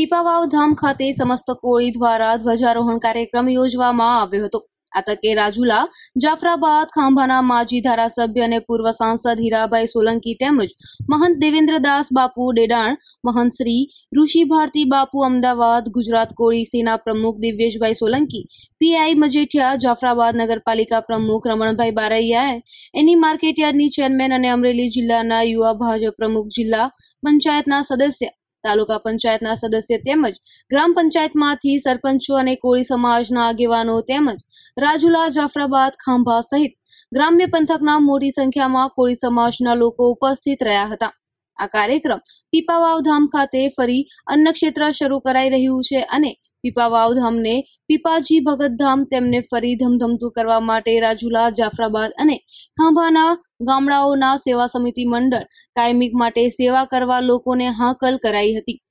પીપાવાવ ધામ ખાતે સમસ્ત કોળી દ્વારા ધ્વજારોહણ કાર્યક્રમ યોજવામાં આવ્યો હતો આ તકે રાજુલા જાફરાબાદ ખાંભાના માજી ધારાસભ્ય અને પૂર્વ સાંસદ હીરાભાઈ સોલંકી તેમજ મહંત દેવેન્દ્રદાસ બાપુ ડેડાણ મહંત શ્રી ઋષિ ભારતી બાપુ અમદાવાદ ગુજરાત કોળી સેના પ્રમુખ દિવ્યેશભાઈ સોલંકી પીઆઈ મજેઠિયા જાફરાબાદ નગરપાલિકા પ્રમુખ રમણભાઈ બારૈયાએ એની માર્કેટયાર્ડની ચેરમેન અને અમરેલી જિલ્લાના યુવા ભાજપ પ્રમુખ જિલ્લા પંચાયતના સદસ્ય તાલુકા પંચાયતના સદસ્ય તેમજ ગ્રામ પંચાયતમાંથી સરપંચો અને કોળી સમાજના આગેવાનો તેમજ રાજુલા જાફરાબાદ ખાંભા સહિત ગ્રામ્ય પંથકના મોટી સંખ્યામાં કોળી સમાજના લોકો ઉપસ્થિત રહ્યા હતા આ કાર્યક્રમ પીપાવાવ ધામ ખાતે ફરી અન્નક્ષેત્ર શરૂ કરાઈ રહ્યું છે અને પીપા વાવ પીપાજી ભગતધામ તેમને ફરી ધમધમતું કરવા માટે રાજુલા જાફરાબાદ અને ખાંભાના ગામડાઓના સેવા સમિતિ મંડળ કાયમિક માટે સેવા કરવા લોકોને હાકલ કરાઈ હતી